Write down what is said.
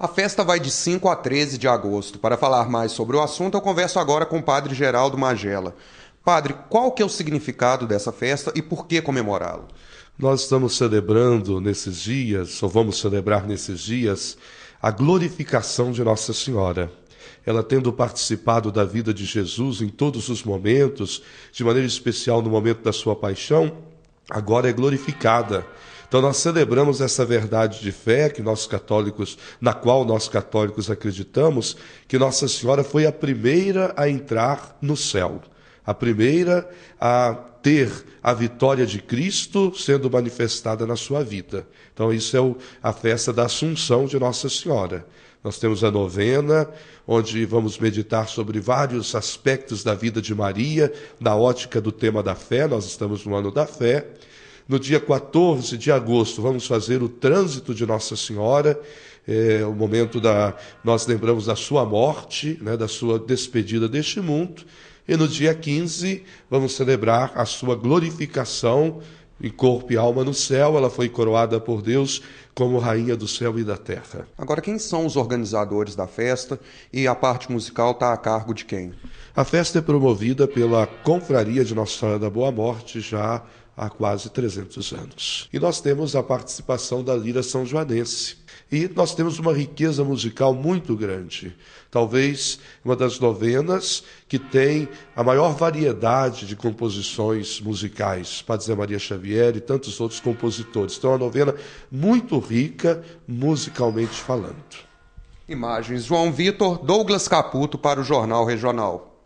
A festa vai de 5 a 13 de agosto. Para falar mais sobre o assunto, eu converso agora com o padre Geraldo Magela. Padre, qual que é o significado dessa festa e por que comemorá-lo? Nós estamos celebrando nesses dias, ou vamos celebrar nesses dias, a glorificação de Nossa Senhora. Ela tendo participado da vida de Jesus em todos os momentos, de maneira especial no momento da sua paixão, agora é glorificada. Então nós celebramos essa verdade de fé que nós católicos, na qual nós católicos acreditamos, que Nossa Senhora foi a primeira a entrar no céu, a primeira a ter a vitória de Cristo sendo manifestada na sua vida. Então, isso é o, a festa da Assunção de Nossa Senhora. Nós temos a novena, onde vamos meditar sobre vários aspectos da vida de Maria, na ótica do tema da fé, nós estamos no ano da fé. No dia 14 de agosto, vamos fazer o trânsito de Nossa Senhora, é, o momento da. Nós lembramos da sua morte, né, da sua despedida deste mundo. E no dia 15 vamos celebrar a sua glorificação em corpo e alma no céu, ela foi coroada por Deus como rainha do céu e da terra. Agora, quem são os organizadores da festa e a parte musical está a cargo de quem? A festa é promovida pela Confraria de Nossa Senhora da Boa Morte já há quase 300 anos. E nós temos a participação da lira são-joanense. E nós temos uma riqueza musical muito grande. Talvez uma das novenas que tem a maior variedade de composições musicais. Padre Zé Maria Xavier e tantos outros compositores. Então, é uma novena muito rica musicalmente falando. Imagens João Vitor, Douglas Caputo para o Jornal Regional.